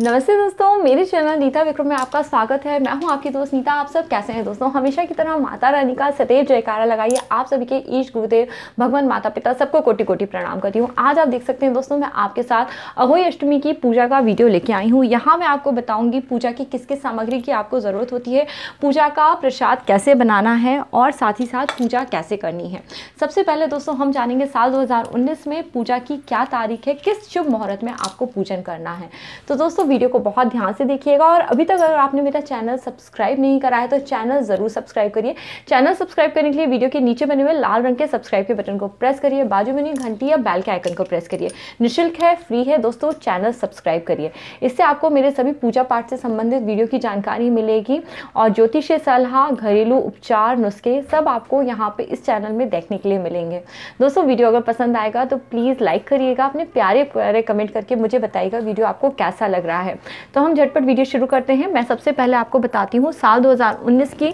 नमस्ते दोस्तों मेरे चैनल नीता विक्रम में आपका स्वागत है मैं हूं आपकी दोस्त नीता आप सब कैसे हैं दोस्तों हमेशा की तरह माता रानी का सदैव जयकारा लगाइए आप सभी के ईश गुरुदेव भगवान माता पिता सबको कोटि कोटि प्रणाम करती हूं आज आप देख सकते हैं दोस्तों मैं आपके साथ अहोई अष्टमी की पूजा का वीडियो लेके आई हूँ यहाँ मैं आपको बताऊँगी पूजा की किस किस सामग्री की आपको ज़रूरत होती है पूजा का प्रसाद कैसे बनाना है और साथ ही साथ पूजा कैसे करनी है सबसे पहले दोस्तों हम जानेंगे साल दो में पूजा की क्या तारीख है किस शुभ मुहूर्त में आपको पूजन करना है तो दोस्तों वीडियो को बहुत ध्यान से देखिएगा और अभी तक अगर आपने मेरा चैनल सब्सक्राइब नहीं करा है तो चैनल ज़रूर सब्सक्राइब करिए चैनल सब्सक्राइब करने के लिए वीडियो के नीचे बने हुए लाल रंग के सब्सक्राइब के बटन को प्रेस करिए बाजू बनी घंटी या बैल के आइकन को प्रेस करिए निःशुल्क है फ्री है दोस्तों चैनल सब्सक्राइब करिए इससे आपको मेरे सभी पूजा पाठ से संबंधित वीडियो की जानकारी मिलेगी और ज्योतिषीय सलाह घरेलू उपचार नुस्खे सब आपको यहाँ पे इस चैनल में देखने के लिए मिलेंगे दोस्तों वीडियो अगर पसंद आएगा तो प्लीज़ लाइक करिएगा अपने प्यारे प्यारे कमेंट करके मुझे बताइएगा वीडियो आपको कैसा लग रहा है गया है तो हम झटपट वीडियो शुरू करते हैं मैं सबसे पहले आपको बताती हूँ साल 2019 की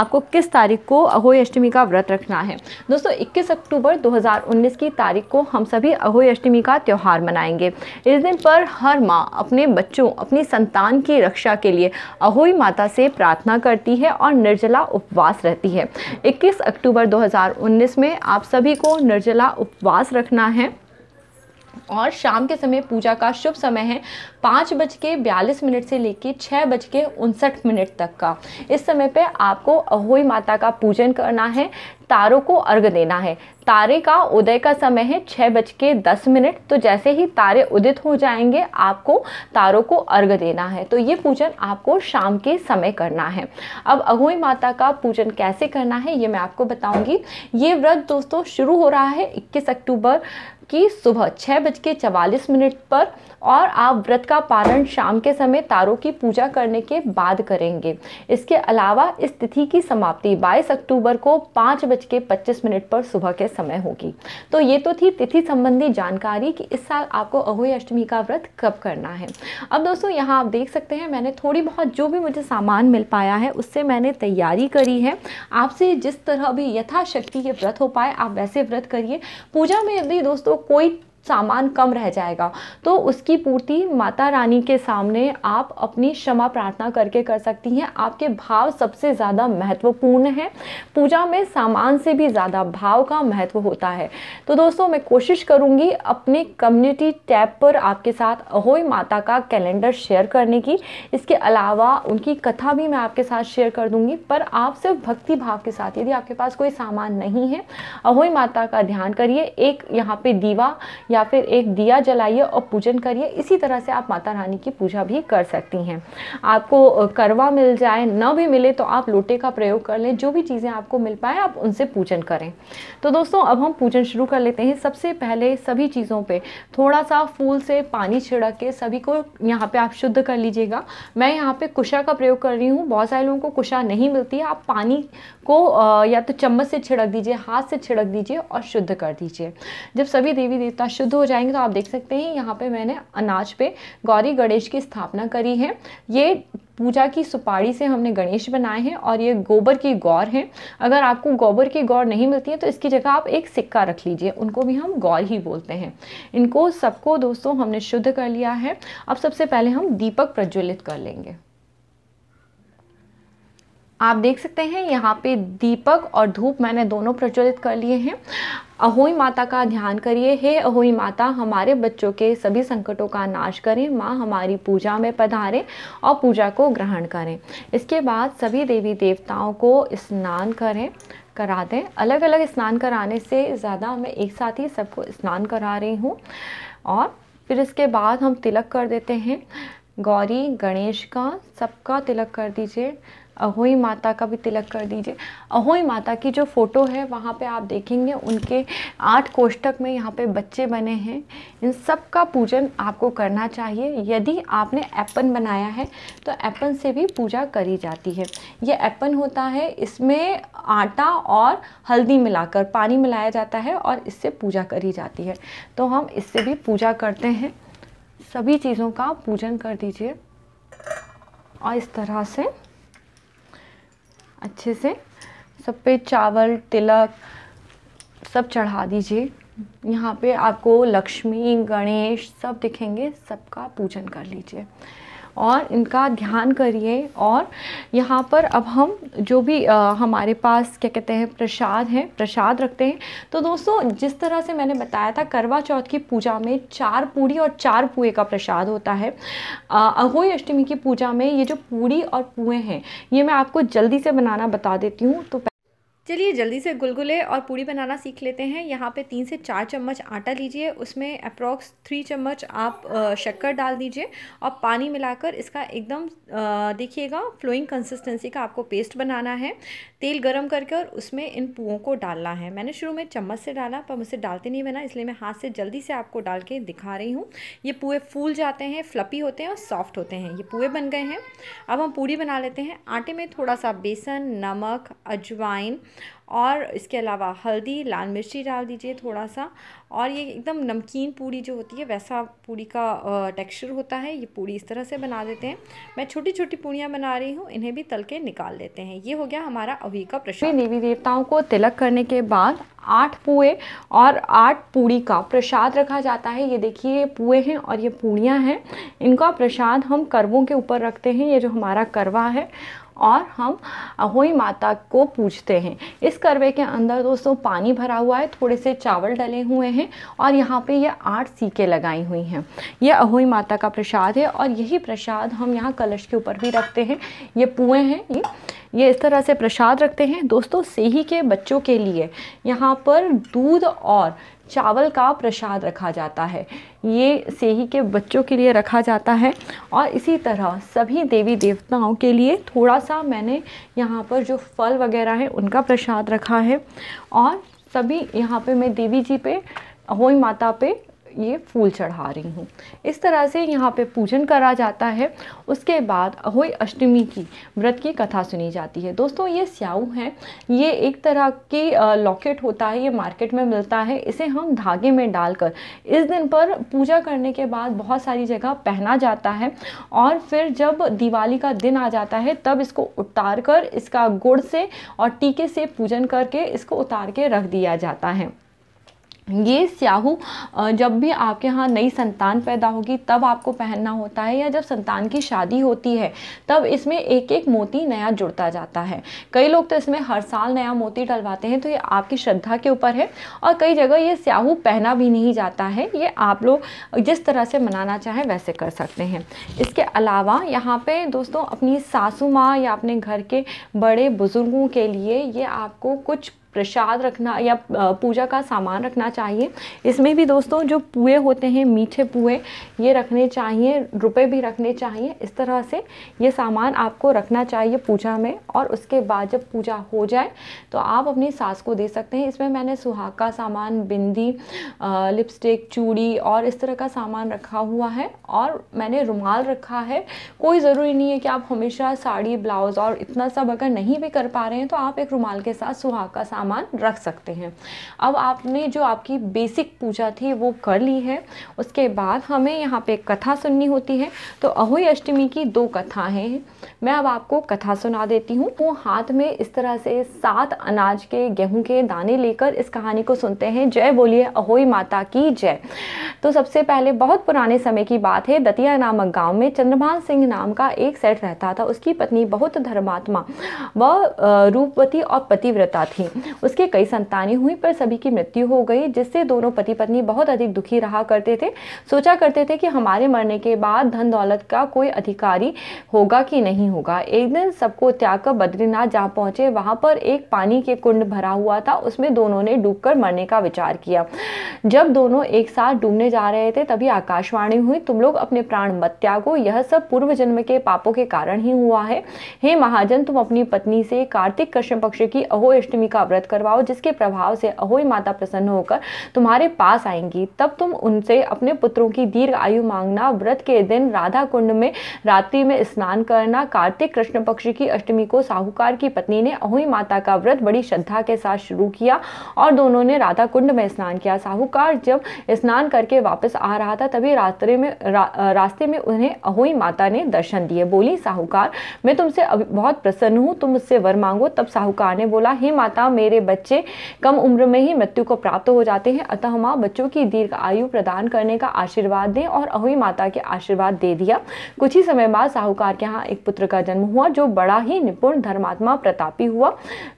आपको किस तारीख को अहोई अष्टमी का व्रत रखना है दोस्तों 21 अक्टूबर 2019 की तारीख को हम सभी अहोई अष्टमी का त्यौहार मनाएंगे इस दिन पर हर माँ अपने बच्चों अपनी संतान की रक्षा के लिए अहोई माता से प्रार्थना करती है और निर्जला उपवास रहती है 21 अक्टूबर 2019 में आप सभी को निर्जला उपवास रखना है और शाम के समय पूजा का शुभ समय है पाँच बज के बयालीस मिनट से लेकर छः बज के उनसठ मिनट तक का इस समय पे आपको अहोई माता का पूजन करना है तारों को अर्घ देना है तारे का उदय का समय है छः बज के दस मिनट तो जैसे ही तारे उदित हो जाएंगे आपको तारों को अर्घ देना है तो ये पूजन आपको शाम के समय करना है अब अहोई माता का पूजन कैसे करना है ये मैं आपको बताऊंगी ये व्रत दोस्तों शुरू हो रहा है 21 अक्टूबर की सुबह छः बज के चवालीस मिनट पर और आप व्रत का पालन शाम के समय तारों की पूजा करने के बाद करेंगे इसके अलावा इस तिथि की समाप्ति बाईस अक्टूबर को पाँच बज के पच्चीस मिनट पर सुबह के समय होगी तो ये तो थी तिथि संबंधी जानकारी कि इस साल आपको अहोई अष्टमी का व्रत कब करना है अब दोस्तों यहाँ आप देख सकते हैं मैंने थोड़ी बहुत जो भी मुझे सामान मिल पाया है उससे मैंने तैयारी करी है आपसे जिस तरह भी यथाशक्ति ये व्रत हो पाए आप वैसे व्रत करिए पूजा में यदि दोस्तों कोई सामान कम रह जाएगा तो उसकी पूर्ति माता रानी के सामने आप अपनी क्षमा प्रार्थना करके कर सकती हैं आपके भाव सबसे ज़्यादा महत्वपूर्ण है पूजा में सामान से भी ज़्यादा भाव का महत्व होता है तो दोस्तों मैं कोशिश करूँगी अपने कम्युनिटी टैब पर आपके साथ अहोई माता का कैलेंडर शेयर करने की इसके अलावा उनकी कथा भी मैं आपके साथ शेयर कर दूँगी पर आप सिर्फ भक्ति भाव के साथ यदि आपके पास कोई सामान नहीं है अहोई माता का ध्यान करिए एक यहाँ पर दीवा या या फिर एक दिया जलाइए और पूजन करिए इसी तरह से आप माता रानी की पूजा भी कर सकती हैं आपको करवा मिल जाए न भी मिले तो आप लोटे का प्रयोग कर लें जो भी चीज़ें आपको मिल पाए आप उनसे पूजन करें तो दोस्तों अब हम पूजन शुरू कर लेते हैं सबसे पहले सभी चीज़ों पर थोड़ा सा फूल से पानी छिड़क के सभी को यहाँ पे आप शुद्ध कर लीजिएगा मैं यहाँ पे कुशा का प्रयोग कर रही हूँ बहुत सारे लोगों को कुशा नहीं मिलती है आप पानी को या तो चम्मच से छिड़क दीजिए हाथ से छिड़क दीजिए और शुद्ध कर दीजिए जब सभी देवी देवता शुद्ध शुद्ध हो जाएंगे तो आप देख सकते हैं यहाँ पे मैंने अनाज पे गौरी गणेश की स्थापना करी है ये पूजा की सुपारी से हमने गणेश बनाए हैं और ये गोबर की गौर है अगर आपको गोबर की गौर नहीं मिलती है तो इसकी जगह आप एक सिक्का रख लीजिए उनको भी हम गौर ही बोलते हैं इनको सबको दोस्तों हमने शुद्ध कर लिया है अब सबसे पहले हम दीपक प्रज्वलित कर लेंगे आप देख सकते हैं यहाँ पे दीपक और धूप मैंने दोनों प्रज्वलित कर लिए हैं अहोई माता का ध्यान करिए हे अहोई माता हमारे बच्चों के सभी संकटों का नाश करें माँ हमारी पूजा में पधारें और पूजा को ग्रहण करें इसके बाद सभी देवी देवताओं को स्नान करें करा दें अलग अलग स्नान कराने से ज़्यादा मैं एक साथ ही सबको स्नान करा रही हूँ और फिर इसके बाद हम तिलक कर देते हैं गौरी गणेश का सबका तिलक कर दीजिए अहोई माता का भी तिलक कर दीजिए अहोई माता की जो फ़ोटो है वहाँ पे आप देखेंगे उनके आठ कोष्टक में यहाँ पे बच्चे बने हैं इन सब का पूजन आपको करना चाहिए यदि आपने एप्पन बनाया है तो एपन से भी पूजा करी जाती है ये एप्पन होता है इसमें आटा और हल्दी मिलाकर पानी मिलाया जाता है और इससे पूजा करी जाती है तो हम इससे भी पूजा करते हैं सभी चीज़ों का पूजन कर दीजिए और इस तरह से अच्छे से सब पे चावल तिलक सब चढ़ा दीजिए यहाँ पे आपको लक्ष्मी गणेश सब दिखेंगे सबका पूजन कर लीजिए और इनका ध्यान करिए और यहाँ पर अब हम जो भी आ, हमारे पास क्या कहते हैं प्रसाद है प्रसाद रखते हैं तो दोस्तों जिस तरह से मैंने बताया था करवा चौथ की पूजा में चार पूड़ी और चार पुए का प्रसाद होता है अहोई अष्टमी की पूजा में ये जो पूड़ी और पुए हैं ये मैं आपको जल्दी से बनाना बता देती हूँ तो चलिए जल्दी से गुलगुले और पूड़ी बनाना सीख लेते हैं यहाँ पे तीन से चार चम्मच आटा लीजिए उसमें अप्रॉक्स थ्री चम्मच आप शक्कर डाल दीजिए और पानी मिलाकर इसका एकदम देखिएगा फ्लोइंग कंसिस्टेंसी का आपको पेस्ट बनाना है तेल गरम करके और उसमें इन पुओं को डालना है मैंने शुरू में चम्मच से डाला पर मुझसे डालते नहीं बना इसलिए मैं हाथ से जल्दी से आपको डाल के दिखा रही हूँ ये पुए फूल जाते हैं फ्लपी होते हैं और सॉफ्ट होते हैं ये पुए बन गए हैं अब हम पूड़ी बना लेते हैं आटे में थोड़ा सा बेसन नमक अजवाइन और इसके अलावा हल्दी लाल मिर्ची डाल दीजिए थोड़ा सा और ये एकदम नमकीन पूड़ी जो होती है वैसा पूड़ी का टेक्सचर होता है ये पूड़ी इस तरह से बना देते हैं मैं छोटी छोटी पूड़ियाँ बना रही हूँ इन्हें भी तल के निकाल लेते हैं ये हो गया हमारा अभी का प्रसाद देवी देवताओं को तिलक करने के बाद आठ पुए और आठ पूड़ी का प्रसाद रखा जाता है ये देखिए ये पुए हैं और ये पूड़ियाँ हैं इनका प्रसाद हम करवों के ऊपर रखते हैं ये जो हमारा करवा है और हम अहोई माता को पूछते हैं इस करवे के अंदर दोस्तों पानी भरा हुआ है थोड़े से चावल डले हुए हैं और यहाँ पे ये आठ सीके लगाई हुई हैं ये अहोई माता का प्रसाद है और यही प्रसाद हम यहाँ कलश के ऊपर भी रखते हैं ये पुएँ हैं ये ये इस तरह से प्रसाद रखते हैं दोस्तों सेही के बच्चों के लिए यहाँ पर दूध और चावल का प्रसाद रखा जाता है ये सेही के बच्चों के लिए रखा जाता है और इसी तरह सभी देवी देवताओं के लिए थोड़ा सा मैंने यहाँ पर जो फल वगैरह है उनका प्रसाद रखा है और सभी यहाँ पे मैं देवी जी पे होई माता पे ये फूल चढ़ा रही हूँ इस तरह से यहाँ पे पूजन करा जाता है उसके बाद अहोई अष्टमी की व्रत की कथा सुनी जाती है दोस्तों ये स्याऊ है ये एक तरह की लॉकेट होता है ये मार्केट में मिलता है इसे हम धागे में डालकर इस दिन पर पूजा करने के बाद बहुत सारी जगह पहना जाता है और फिर जब दिवाली का दिन आ जाता है तब इसको उतार कर इसका गुड़ से और टीके से पूजन करके इसको उतार के रख दिया जाता है ये स्याहू जब भी आपके यहाँ नई संतान पैदा होगी तब आपको पहनना होता है या जब संतान की शादी होती है तब इसमें एक एक मोती नया जुड़ता जाता है कई लोग तो इसमें हर साल नया मोती डलवाते हैं तो ये आपकी श्रद्धा के ऊपर है और कई जगह ये स्याहू पहना भी नहीं जाता है ये आप लोग जिस तरह से मनाना चाहें वैसे कर सकते हैं इसके अलावा यहाँ पर दोस्तों अपनी सासू माँ या अपने घर के बड़े बुज़ुर्गों के लिए ये आपको कुछ प्रसाद रखना या पूजा का सामान रखना चाहिए इसमें भी दोस्तों जो पुए होते हैं मीठे पुए ये रखने चाहिए रुपए भी रखने चाहिए इस तरह से ये सामान आपको रखना चाहिए पूजा में और उसके बाद जब पूजा हो जाए तो आप अपनी सास को दे सकते हैं इसमें मैंने सुहाग का सामान बिंदी लिपस्टिक चूड़ी और इस तरह का सामान रखा हुआ है और मैंने रुमाल रखा है कोई ज़रूरी नहीं है कि आप हमेशा साड़ी ब्लाउज़ और इतना सब अगर नहीं भी कर पा रहे हैं तो आप एक रुमाल के साथ सुहाग का सामान सामान रख सकते हैं अब आपने जो आपकी बेसिक पूजा थी वो कर ली है उसके बाद हमें यहाँ पे कथा सुननी होती है तो अहोई अष्टमी की दो कथाएँ हैं मैं अब आपको कथा सुना देती हूँ वो हाथ में इस तरह से सात अनाज के गेहूँ के दाने लेकर इस कहानी को सुनते हैं जय बोलिए अहोई माता की जय तो सबसे पहले बहुत पुराने समय की बात है दतिया नामक गांव में चंद्रभान सिंह नाम का एक सेठ रहता था उसकी पत्नी बहुत धर्मात्मा व रूपवती और पतिव्रता थी उसके कई संतानें हुई पर सभी की मृत्यु हो गई जिससे दोनों पति पत्नी बहुत अधिक दुखी रहा करते थे सोचा करते थे कि हमारे मरने के बाद धन दौलत का कोई अधिकारी होगा कि नहीं होगा एक दिन सबको त्याग कर बद्रीनाथ जहाँ पहुँचे वहाँ पर एक पानी के कुंड भरा हुआ था उसमें दोनों ने डूबकर मरने का विचार किया जब दोनों एक साथ डूबने जा रहे थे तभी आकाशवाणी हुई तुम लोग अपने प्राण मत त्यागो यह सब पूर्व जन्म के पापों के कारण ही हुआ है हे महाजन तुम अपनी पत्नी से कार्तिक कृष्ण पक्ष की अहो अष्टमी का व्रत व्रत करवाओ जिसके प्रभाव से अहोई माता प्रसन्न होकर तुम्हारे पास आएंगी तब तुम उनसे अपने पुत्रों की दीर्घ आयु मांगना व्रत के दिन राधा कुंड में रात्रि में स्नान करना कार्तिक कृष्ण पक्ष की अष्टमी को साहूकार की पत्नी ने अहोई माता का व्रत बड़ी श्रद्धा के साथ शुरू किया और दोनों ने राधा कुंड में स्नान किया साहूकार जब स्नान करके वापस आ रहा था तभी रास्ते में रा, रास्ते में उन्हें अहोई माता ने दर्शन दिए बोली साहूकार मैं तुमसे बहुत प्रसन्न हूँ तुम मुझसे वर मांगो तब साहूकार ने बोला हे माता मेरे मेरे बच्चे कम उम्र में ही मृत्यु को प्राप्त हो जाते हैं अतः माँ बच्चों की दीर्घ आयु प्रदान करने का आशीर्वाद दें और अहोई माता के आशीर्वाद दे दिया कुछ ही समय बाद साहूकार के यहाँ एक पुत्र का जन्म हुआ जो बड़ा ही निपुण धर्मात्मा प्रतापी हुआ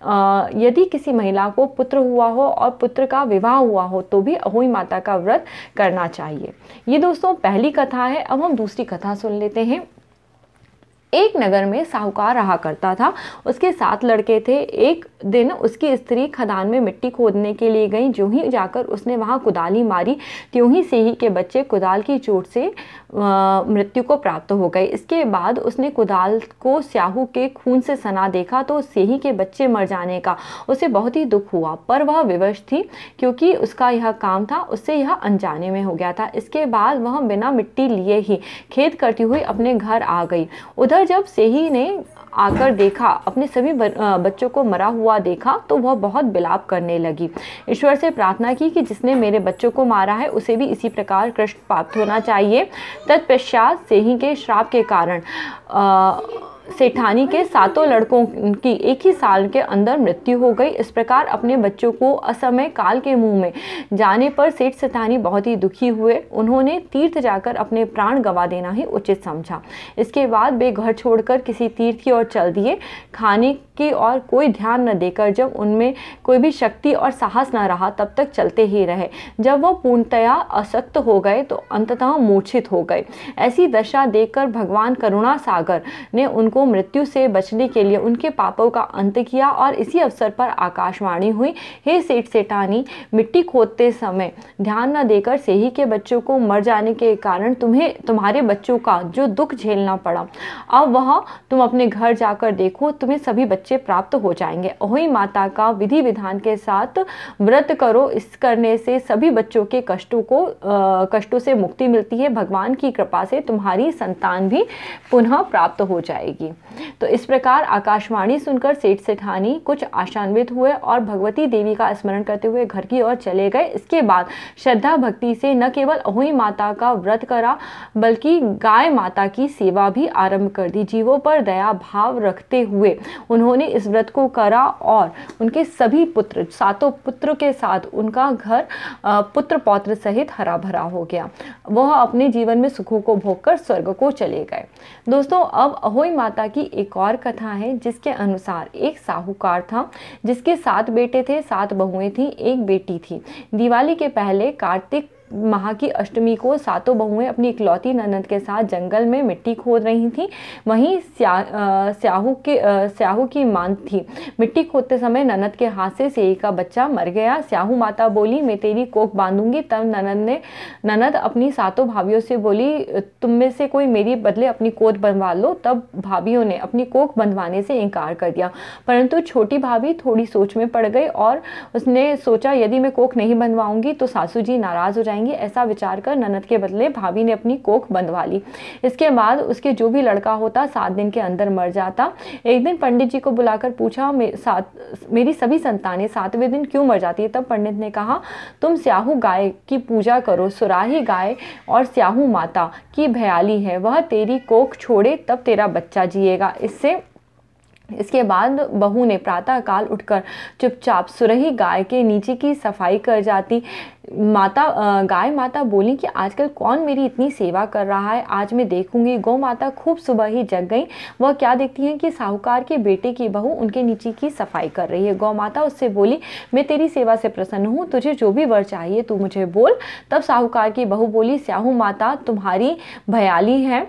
आ, यदि किसी महिला को पुत्र हुआ हो और पुत्र का विवाह हुआ हो तो भी अहोई माता का व्रत करना चाहिए ये दोस्तों पहली कथा है अब हम दूसरी कथा सुन लेते हैं एक नगर में साहूकार रहा करता था उसके सात लड़के थे एक दिन उसकी स्त्री खदान में मिट्टी खोदने के लिए गई जो ही जाकर उसने वहाँ कुदाली मारी त्यों ही सेही के बच्चे कुदाल की चोट से मृत्यु को प्राप्त हो गए इसके बाद उसने कुदाल को स्याहू के खून से सना देखा तो सेही के बच्चे मर जाने का उसे बहुत ही दुख हुआ पर वह विवश थी क्योंकि उसका यह काम था उससे यह अनजाने में हो गया था इसके बाद वह बिना मिट्टी लिए ही खेत करती हुई अपने घर आ गई उधर जब सेही ने आकर देखा अपने सभी बच्चों को मरा हुआ देखा तो वह बहुत बिलाप करने लगी ईश्वर से प्रार्थना की कि जिसने मेरे बच्चों को मारा है उसे भी इसी प्रकार कृष्ण प्राप्त होना चाहिए तत्पश्चात सिंह के श्राप के कारण आ, सेठानी के सातों लड़कों की एक ही साल के अंदर मृत्यु हो गई इस प्रकार अपने बच्चों को असमय काल के मुंह में जाने पर सेठ सेठानी बहुत ही दुखी हुए उन्होंने तीर्थ जाकर अपने प्राण गंवा देना ही उचित समझा इसके बाद वे घर छोड़कर किसी तीर्थ की ओर चल दिए खाने की और कोई ध्यान न देकर जब उनमें कोई भी शक्ति और साहस न रहा तब तक चलते ही रहे जब वह पूर्णतया असक्त हो गए तो अंततः मूर्छित हो गए ऐसी दशा देखकर भगवान करुणा सागर ने उनको मृत्यु से बचने के लिए उनके पापों का अंत किया और इसी अवसर पर आकाशवाणी हुई हे सेठ सेठानी मिट्टी खोदते समय ध्यान न देकर सेही के बच्चों को मर जाने के कारण तुम्हें तुम्हारे बच्चों का जो दुख झेलना पड़ा अब वह तुम अपने घर जाकर देखो तुम्हें सभी बच्चे बच्चे प्राप्त हो जाएंगे अहोई माता का विधि विधान के साथ व्रत करो इस करने से सभी बच्चों के कष्टों को कष्टों से मुक्ति मिलती है भगवान की कृपा से तुम्हारी संतान भी पुनः प्राप्त हो जाएगी तो इस प्रकार आकाशवाणी सुनकर सेठ सेठानी कुछ आशान्वित हुए और भगवती देवी का स्मरण करते हुए घर की ओर चले गए इसके बाद श्रद्धा भक्ति से न केवल अहोई माता का व्रत करा बल्कि गाय माता की सेवा भी आरंभ कर दी जीवों पर दया भाव रखते हुए उन्होंने उन्होंने इस व्रत को करा और उनके सभी पुत्र सातों पुत्र के साथ उनका घर पुत्र पौत्र सहित हरा भरा हो गया वह अपने जीवन में सुखों को भोग स्वर्ग को चले गए दोस्तों अब अहोई माता की एक और कथा है जिसके अनुसार एक साहूकार था जिसके सात बेटे थे सात बहुएं थीं एक बेटी थी दिवाली के पहले कार्तिक माह की अष्टमी को सातों बहुएं अपनी इकलौती ननद के साथ जंगल में मिट्टी खोद रही थीं वहीं स्याहू के स्याहू की मांग थी मिट्टी खोदते समय ननद के हाथ से सेई का बच्चा मर गया स्याहू माता बोली मैं तेरी कोख बांधूंगी तब ननद ने ननद अपनी सातों भाभीियों से बोली तुम में से कोई मेरी बदले अपनी कोख बनवा लो तब भाभीियों ने अपनी कोख बंधवाने से इनकार कर दिया परंतु छोटी भाभी थोड़ी सोच में पड़ गई और उसने सोचा यदि मैं कोख नहीं बनवाऊंगी तो सासू जी नाराज़ हो जाएंगे जाएंगे ऐसा विचार कर ननद के बदले भाभी ने अपनी कोख बंधवा ली इसके बाद उसके जो भी लड़का होता सात दिन के अंदर मर जाता एक दिन पंडित जी को बुलाकर पूछा मे, सात मेरी सभी संतानें सातवें दिन क्यों मर जाती है तब पंडित ने कहा तुम स्याहू गाय की पूजा करो सुराही गाय और स्याहू माता की भयाली है वह तेरी कोख छोड़े तब तेरा बच्चा जिएगा इससे इसके बाद बहू ने प्रातःकाल उठकर चुपचाप सुरही गाय के नीचे की सफाई कर जाती माता गाय माता बोली कि आजकल कौन मेरी इतनी सेवा कर रहा है आज मैं देखूंगी गौ माता खूब सुबह ही जग गई वह क्या देखती हैं कि साहूकार के बेटे की बहू उनके नीचे की सफाई कर रही है गौ माता उससे बोली मैं तेरी सेवा से प्रसन्न हूँ तुझे जो भी वर चाहिए तू मुझे बोल तब साहूकार की बहू बोली स्याहू माता तुम्हारी भयाली है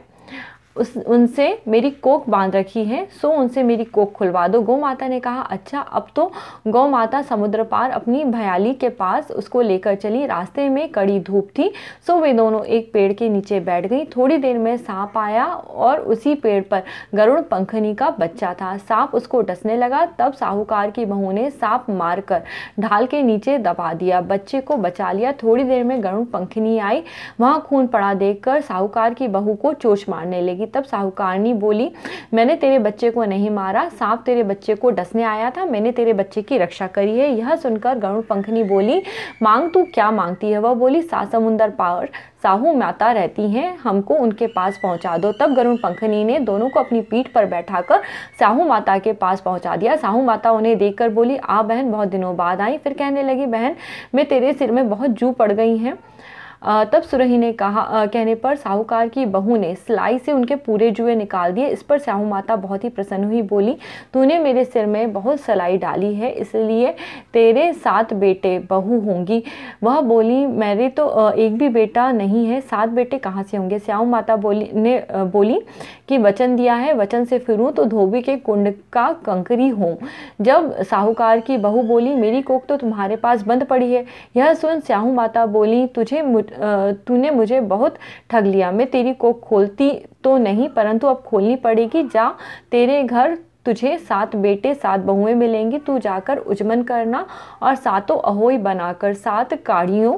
उस उनसे मेरी कोख बांध रखी है सो उनसे मेरी कोख खुलवा दो गौ माता ने कहा अच्छा अब तो गौ माता समुद्र पार अपनी भयाली के पास उसको लेकर चली रास्ते में कड़ी धूप थी सो वे दोनों एक पेड़ के नीचे बैठ गई थोड़ी देर में सांप आया और उसी पेड़ पर गरुड़ पंखनी का बच्चा था सांप उसको डसने लगा तब साहूकार की बहू ने सांप मारकर ढाल के नीचे दबा दिया बच्चे को बचा लिया थोड़ी देर में गरुड़ पंखनी आई वहाँ खून पड़ा देख साहूकार की बहू को चोच मारने लगी थी तब साहूकारनी बोली मैंने तेरे बच्चे को नहीं मारा सांप तेरे बच्चे को डसने आया था मैंने तेरे बच्चे की रक्षा करी है यह सुनकर गरुण पंखनी बोली मांग तू क्या मांगती है वह बोली सा समुंदर पार साहू माता रहती हैं हमको उनके पास पहुंचा दो तब गरुण पंखनी ने दोनों को अपनी पीठ पर बैठाकर साहू माता के पास पहुंचा दिया साहू माता उन्हें देखकर बोली आ बहन बहुत दिनों बाद आई फिर कहने लगी बहन मैं तेरे सिर में बहुत जू पड़ गई हैं तब सुरही ने कहा कहने पर साहूकार की बहू ने सिलाई से उनके पूरे जुए निकाल दिए इस पर साहू माता बहुत ही प्रसन्न हुई बोली तूने मेरे सिर में बहुत सिलाई डाली है इसलिए तेरे सात बेटे बहू होंगी वह बोली मेरे तो एक भी बेटा नहीं है सात बेटे कहाँ से होंगे स्याहू माता बोली ने बोली कि वचन दिया है वचन से फिरूँ तो धोबी के कुंड का कंकरी हूँ जब साहूकार की बहू बोली मेरी कोख तो तुम्हारे पास बंद पड़ी है यह सुन श्याहू माता बोली तुझे तूने मुझे बहुत ठग लिया मैं तेरी कोख खोलती तो नहीं परंतु अब खोलनी पड़ेगी जा तेरे घर तुझे सात बेटे सात बहुएं मिलेंगी तू जाकर उजमन करना और सातों अहोई बनाकर सात काढ़ियों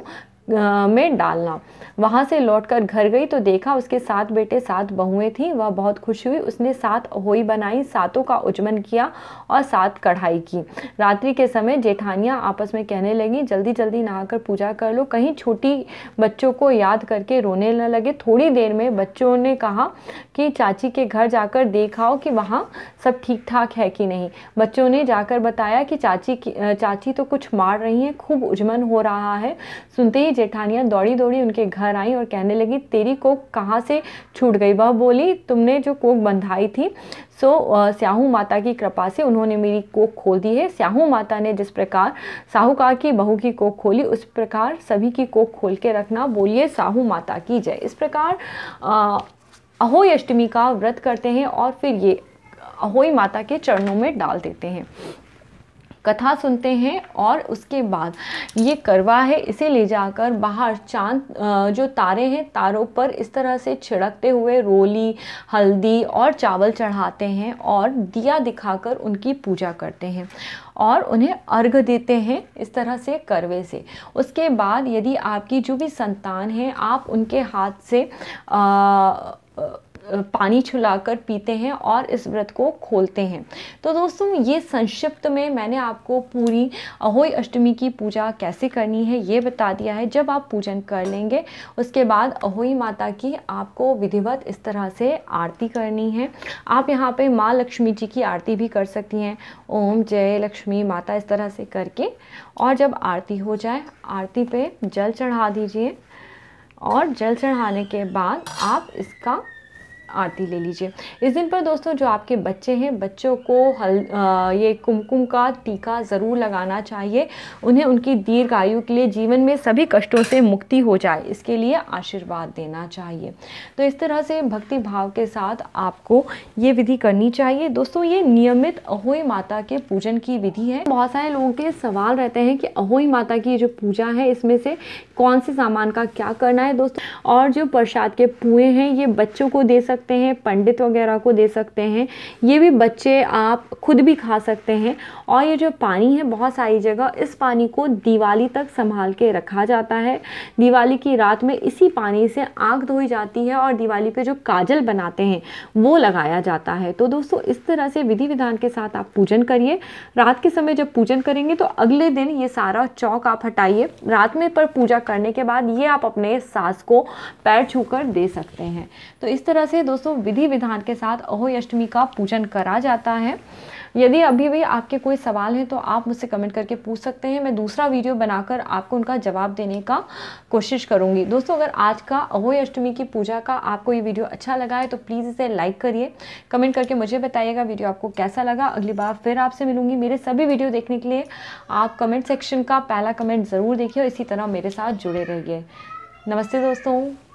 में डालना वहाँ से लौटकर घर गई तो देखा उसके सात बेटे सात बहुएं थीं वह बहुत खुश हुई उसने सात होई बनाई सातों का उजमन किया और सात कढ़ाई की रात्रि के समय जेठानियाँ आपस में कहने लगी जल्दी जल्दी नहाकर पूजा कर लो कहीं छोटी बच्चों को याद करके रोने न लगे थोड़ी देर में बच्चों ने कहा कि चाची के घर जाकर देखाओ कि वहाँ सब ठीक ठाक है कि नहीं बच्चों ने जाकर बताया कि चाची की चाची तो कुछ मार रही हैं खूब उजमन हो रहा है सुनते ही जेठानियाँ दौड़ी दौड़ी उनके घर आई और कहने लगी तेरी कोक कहाँ से छूट गई वह बोली तुमने जो कोक बंधाई थी सो so, स्याहू माता की कृपा से उन्होंने मेरी कोक खोल दी है स्याहू माता ने जिस प्रकार साहूकार की बहू की कोक खोली उस प्रकार सभी की कोक खोल के रखना बोलिए साहू माता की जय इस प्रकार अहोई अष्टमी का व्रत करते हैं और फिर ये अहोई माता के चरणों में डाल देते हैं कथा सुनते हैं और उसके बाद ये करवा है इसे ले जाकर बाहर चांद जो तारे हैं तारों पर इस तरह से छिड़कते हुए रोली हल्दी और चावल चढ़ाते हैं और दिया दिखाकर उनकी पूजा करते हैं और उन्हें अर्घ देते हैं इस तरह से करवे से उसके बाद यदि आपकी जो भी संतान है आप उनके हाथ से आ, आ, पानी छुलाकर पीते हैं और इस व्रत को खोलते हैं तो दोस्तों ये संक्षिप्त में मैंने आपको पूरी अहोई अष्टमी की पूजा कैसे करनी है ये बता दिया है जब आप पूजन कर लेंगे उसके बाद अहोई माता की आपको विधिवत इस तरह से आरती करनी है आप यहाँ पे माँ लक्ष्मी जी की आरती भी कर सकती हैं ओम जय लक्ष्मी माता इस तरह से करके और जब आरती हो जाए आरती पर जल चढ़ा दीजिए और जल चढ़ाने के बाद आप इसका आरती ले लीजिए इस दिन पर दोस्तों जो आपके बच्चे हैं बच्चों को हल आ, ये कुमकुम का टीका ज़रूर लगाना चाहिए उन्हें उनकी दीर्घ आयु के लिए जीवन में सभी कष्टों से मुक्ति हो जाए इसके लिए आशीर्वाद देना चाहिए तो इस तरह से भक्ति भाव के साथ आपको ये विधि करनी चाहिए दोस्तों ये नियमित अहोई माता के पूजन की विधि है बहुत सारे लोगों के सवाल रहते हैं कि अहोई माता की जो पूजा है इसमें से कौन से सामान का क्या करना है दोस्तों और जो प्रसाद के पुए हैं ये बच्चों को दे सकते सकते हैं पंडित वगैरह को दे सकते हैं ये भी बच्चे आप खुद भी खा सकते हैं और ये जो पानी है बहुत सारी जगह इस पानी को दिवाली तक संभाल के रखा जाता है दिवाली की रात में इसी पानी से आँख धोई जाती है और दिवाली पे जो काजल बनाते हैं वो लगाया जाता है तो दोस्तों इस तरह से विधि विधान के साथ आप पूजन करिए रात के समय जब पूजन करेंगे तो अगले दिन ये सारा चौक आप हटाइए रात में पर पूजा करने के बाद ये आप अपने सास को पैर छूकर दे सकते हैं तो इस तरह से दोस्तों विधि विधान के साथ अहोयष्टमी का पूजन करा जाता है यदि अभी भी आपके कोई सवाल हैं तो आप मुझसे कमेंट करके पूछ सकते हैं मैं दूसरा वीडियो बनाकर आपको उनका जवाब देने का कोशिश करूंगी दोस्तों अगर आज का अहोय अष्टमी की पूजा का आपको ये वीडियो अच्छा लगा है तो प्लीज़ इसे लाइक करिए कमेंट करके मुझे बताइएगा वीडियो आपको कैसा लगा अगली बार फिर आपसे मिलूंगी मेरे सभी वीडियो देखने के लिए आप कमेंट सेक्शन का पहला कमेंट ज़रूर देखिए और इसी तरह मेरे साथ जुड़े रहिए नमस्ते दोस्तों